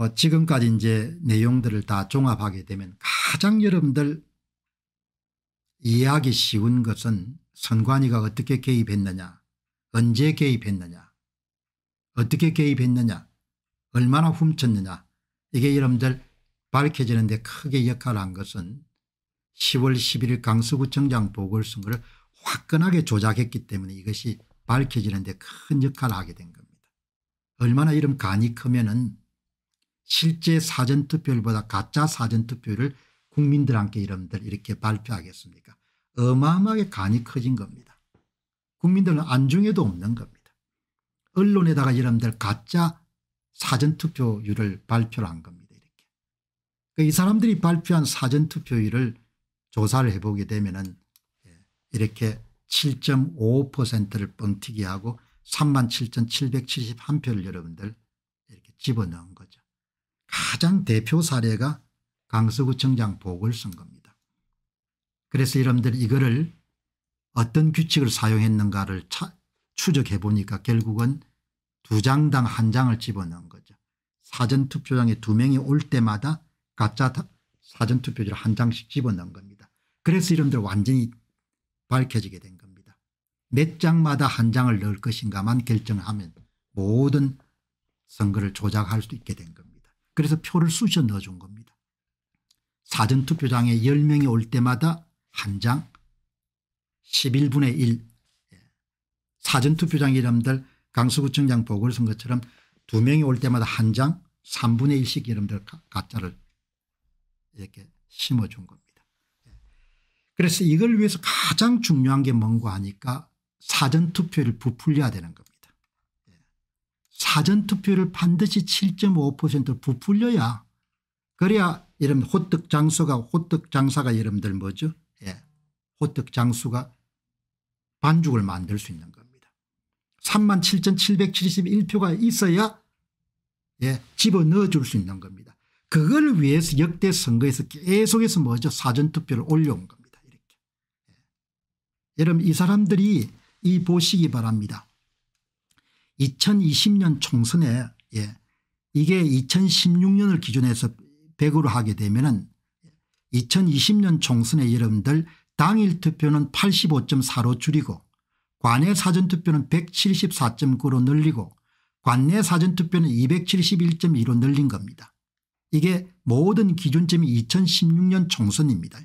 어 지금까지 이제 내용들을 다 종합하게 되면 가장 여러분들 이해하기 쉬운 것은 선관위가 어떻게 개입했느냐 언제 개입했느냐 어떻게 개입했느냐 얼마나 훔쳤느냐 이게 여러분들 밝혀지는데 크게 역할을 한 것은 10월 11일 강서구청장 보궐선거를 화끈하게 조작했기 때문에 이것이 밝혀지는데 큰 역할을 하게 된 겁니다. 얼마나 이름 간이 크면 은 실제 사전투표율보다 가짜 사전투표율을 국민들한테 여러분들 이렇게 발표하겠습니까 어마어마하게 간이 커진 겁니다. 국민들은 안중에도 없는 겁니다. 언론에다가 여러분들 가짜 사전투표율을 발표를 한 겁니다. 이렇게. 그러니까 이 사람들이 발표한 사전투표율을 조사를 해보게 되면은 예, 이렇게 7 5를 뻥튀기하고 37,771표를 여러분들 이렇게 집어넣은 거죠. 가장 대표 사례가 강서구청장 보궐선 겁니다. 그래서 여러분들 이거를 어떤 규칙을 사용했는가를 차, 추적해 보니까 결국은 두 장당 한 장을 집어넣은 거죠. 사전투표장에 두 명이 올 때마다 가짜 사전투표지를 한 장씩 집어넣은 겁니다. 그래서 이름들 완전히 밝혀지게 된 겁니다. 몇 장마다 한 장을 넣을 것인가만 결정하면 모든 선거를 조작할 수 있게 된 겁니다. 그래서 표를 쑤셔 넣어준 겁니다. 사전투표장에 10명이 올 때마다 한 장 11분의 1 예. 사전투표장 이름들 강서구청장 보궐선거처럼 두 명이 올 때마다 한 장 3분의 1씩 이름들 가짜를 이렇게 심어준 겁니다. 예. 그래서 이걸 위해서 가장 중요한 게 뭔고 하니까 사전투표를 부풀려야 되는 겁니다. 사전투표를 반드시 7.5%로 부풀려야 그래야 여러분 호떡장수가 호떡장사가 여러분들 뭐죠 예. 호떡장수가 반죽을 만들 수 있는 겁니다. 3 7,771표가 있어야 예, 집어넣어 줄 수 있는 겁니다. 그걸 위해서 역대 선거에서 계속해서 뭐죠 사전투표를 올려온 겁니다. 이렇게. 예. 여러분 이 사람들이 이 보시기 바랍니다. 2020년 총선에 예. 이게 2016년을 기준해서 100으로 하게 되면은 2020년 총선에 여러분들 당일 투표는 85.4로 줄이고 관내 사전투표는 174.9로 늘리고 관내 사전투표는 271.2로 늘린 겁니다. 이게 모든 기준점이 2016년 총선입니다.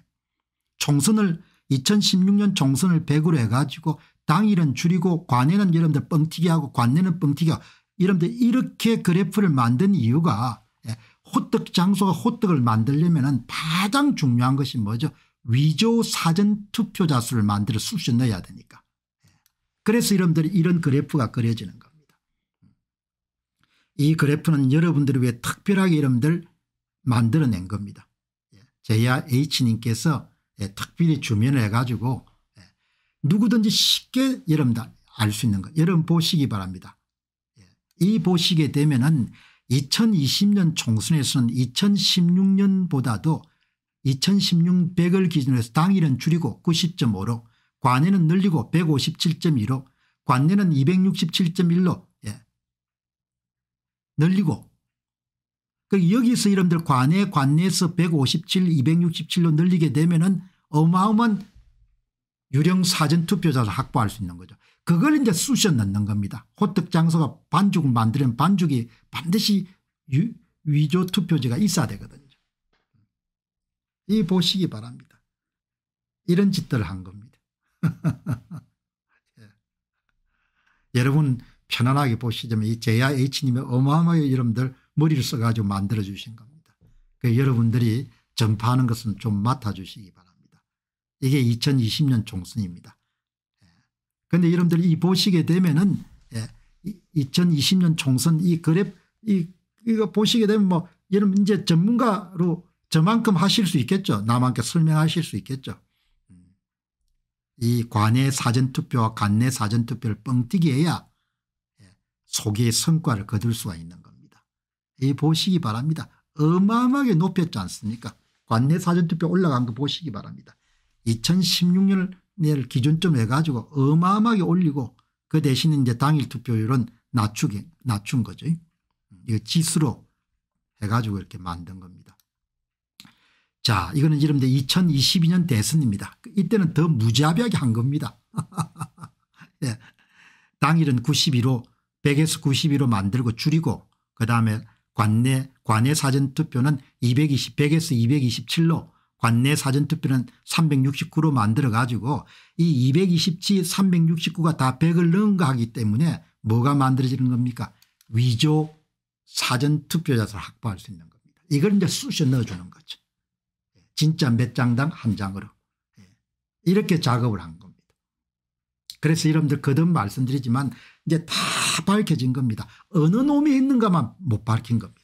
총선을 2016년 총선을 100으로 해가지고 당일은 줄이고 관에는 여러분들 뻥튀기하고 관내는 뻥튀기하고 여러분들 이렇게 그래프를 만든 이유가 예, 호떡 장소가 호떡을 만들려면 가장 중요한 것이 뭐죠 위조 사전 투표자 수를 만들어 쑤셔 넣어야 되니까 예. 그래서 여러분들이 런 그래프가 그려지는 겁니다 이 그래프는 여러분들이 왜 특별하게 여러분들 만들어낸 겁니다 예, 제야 H님께서 특별히 주면을 해가지고 누구든지 쉽게 여러분들 알 수 있는 거 여러분 보시기 바랍니다. 예. 이 보시게 되면은 2020년 총선에서는 2016년보다도 2016 100을 기준으로 해서 당일은 줄이고 90.5로 관에는 늘리고 157.2로 관내는 267.1로 예. 늘리고 그 여기서 이름들 관내 관내에서 157 267로 늘리게 되면 은 어마어마한 유령 사전 투표자를 확보할 수 있는 거죠. 그걸 이제 쑤셔 넣는 겁니다. 호떡 장소가 반죽을 만드는 반죽이 반드시 유, 위조 투표지가 있어야 되거든요. 이 보시기 바랍니다. 이런 짓들을 한 겁니다. 예. 여러분 편안하게 보시자면 이 j 야 H님의 어마어마한 이름들 머리를 써가지고 만들어주신 겁니다. 그 여러분들이 전파하는 것은 좀 맡아주시기 바랍니다. 이게 2020년 총선입니다. 그런데 예. 여러분들 이 보시게 되면은 2020년 예, 총선 이 그래 이 이거 보시게 되면 뭐 여러분 이제 전문가로 저만큼 하실 수 있겠죠. 남한테 설명하실 수 있겠죠. 음. 이 관내 사전투표와 관내 사전투표를 뻥튀기해야 예, 속의 성과를 거둘 수가 있는 겁니다. 이 보시기 바랍니다. 어마어마하게 높였지 않습니까? 관내 사전투표 올라간 거 보시기 바랍니다. 2016년을 기준점 해가지고 어마어마하게 올리고 그 대신에 이제 당일 투표율은 낮추게, 낮춘 거죠. 이 지수로 해가지고 이렇게 만든 겁니다. 자, 이거는 이른데 2022년 대선입니다. 이때는 더 무자비하게 한 겁니다. 네. 당일은 91호, 100에서 91호 만들고 줄이고 그 다음에 관내 관외 사전투표는 220, 100에서 227로 관내 사전투표는 369로 만들어 가지고 이 227, 369가 다 100을 넣은 거 하기 때문에 뭐가 만들어지는 겁니까 위조 사전투표자를 확보할 수 있는 겁니다. 이걸 이제 쑤셔 넣어주는 거죠. 진짜 몇 장당 한 장으로 예. 이렇게 작업을 한 겁니다. 그래서 여러분들 거듭 말씀드리지만 이제 다 밝혀진 겁니다. 어느 놈이 있는가만 못 밝힌 겁니다.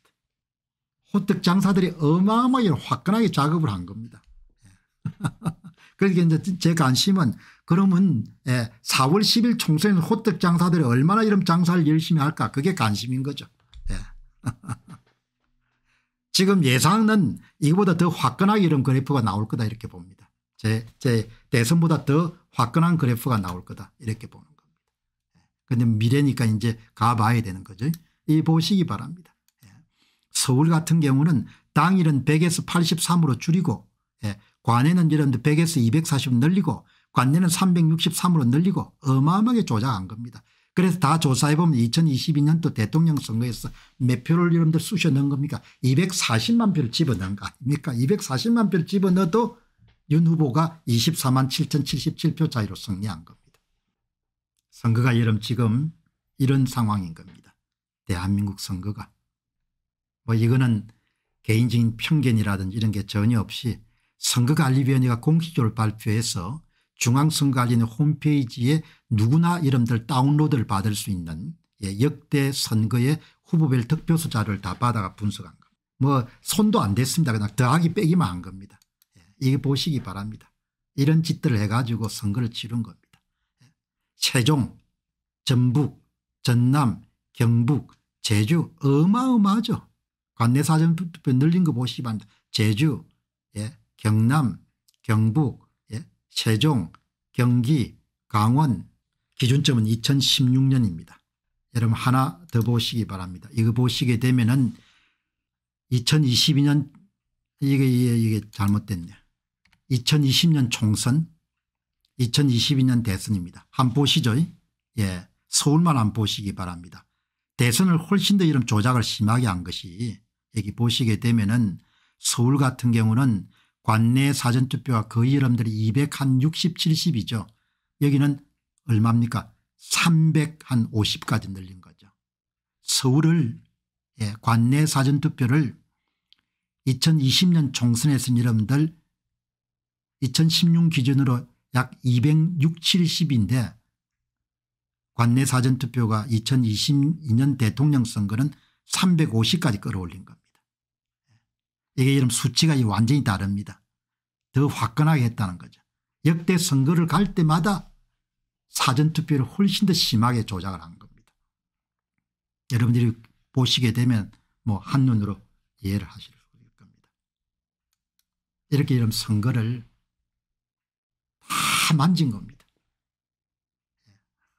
호떡 장사들이 어마어마하게 화끈하게 작업을 한 겁니다. 예. 그러니까 이제 제 관심은 그러면 4월 예, 10일 총선에 호떡 장사들이 얼마나 이런 장사를 열심히 할까 그게 관심인 거죠. 예. 지금 예상은 이거보다 더 화끈하게 이런 그래프가 나올 거다 이렇게 봅니다. 제, 제 대선보다 더 화끈한 그래프가 나올 거다 이렇게 보는 겁니다. 근데 미래니까 이제 가봐야 되는 거죠. 이 보시기 바랍니다. 서울 같은 경우는 당일은 100에서 83으로 줄이고 예, 관에는 여러분들 100에서 240 늘리고 관내는 363으로 늘리고 어마어마하게 조작한 겁니다. 그래서 다 조사해보면 2022년도 대통령 선거에서 몇 표를 여러분들 쑤셔 넣은 겁니까 240만 표를 집어넣은 거 아닙니까 240만 표를 집어넣어도 윤 후보가 24만 7077표 차이로 승리한 겁니다. 선거가 여러분 지금 이런 상황인 겁니다. 대한민국 선거가. 뭐 이거는 개인적인 편견이라든지 이런 게 전혀 없이 선거관리위원회가 공식적으로 발표해서 중앙선거관리위원회 홈페이지에 누구나 이름들 다운로드를 받을 수 있는 예, 역대 선거의 후보별 득표수 자료를 다 받아가 분석한 겁니다. 뭐 손도 안 됐습니다. 그냥 더하기 빼기만 한 겁니다. 예, 이게 보시기 바랍니다. 이런 짓들을 해가지고 선거를 치른 겁니다. 예, 세종 전북 전남 경북 제주 어마어마하죠. 관내사전투표 늘린 거 보시면 제주 예, 경남 경북 예, 세종 경기 강원 기준점은 2016년입니다. 여러분 하나 더 보시기 바랍니다. 이거 보시게 되면 은 2022년 이게, 이게, 이게 잘못됐네. 2020년 총선 2022년 대선입니다. 한 보시죠. 예. 서울만 안 보시기 바랍니다. 대선을 훨씬 더 이런 조작을 심하게 한 것이 여기 보시게 되면은 서울 같은 경우는 관내 사전투표가 거의 여러분들이 200 60, 70이죠. 여기는 얼마입니까? 300한 50까지 늘린 거죠. 서울을 예, 관내 사전투표를 2020년 총선에서 여러분들 2016 기준으로 약2 6 70인데 관내 사전투표가 2022년 대통령 선거는 350까지 끌어올린 겁니다. 이게 이름 수치가 완전히 다릅니다. 더 화끈하게 했다는 거죠. 역대 선거를 갈 때마다 사전투표를 훨씬 더 심하게 조작을 한 겁니다. 여러분들이 보시게 되면 뭐 한눈으로 이해를 하실 겁니다. 이렇게 이런 선거를 다 만진 겁니다.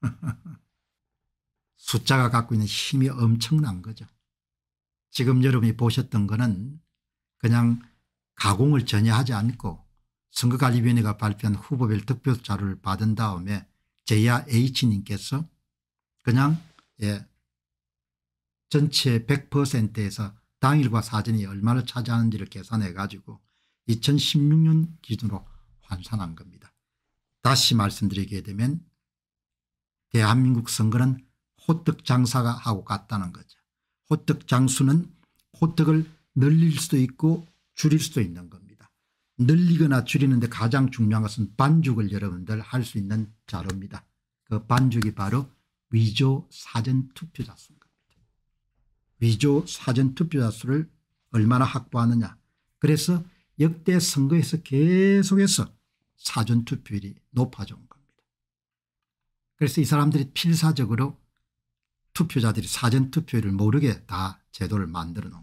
숫자가 갖고 있는 힘이 엄청난 거죠. 지금 여러분이 보셨던 거는 그냥 가공을 전혀 하지 않고 선거관리위원회가 발표한 후보별 득표 자료를 받은 다음에 제야 H님께서 그냥 예 전체 100%에서 당일과 사전이 얼마를 차지하는지를 계산해 가지고 2016년 기준으로 환산한 겁니다. 다시 말씀드리게 되면 대한민국 선거는 호떡 장사가 하고 갔다는 거죠. 호떡 장수는 호떡을 늘릴 수도 있고 줄일 수도 있는 겁니다. 늘리거나 줄이는데 가장 중요한 것은 반죽을 여러분들 할 수 있는 자료입니다. 그 반죽이 바로 위조 사전 투표자 수입니다. 위조 사전 투표자 수를 얼마나 확보하느냐. 그래서 역대 선거에서 계속해서 사전 투표율이 높아져 온 겁니다. 그래서 이 사람들이 필사적으로 투표자들이 사전 투표율을 모르게 다 제도를 만들어 놓은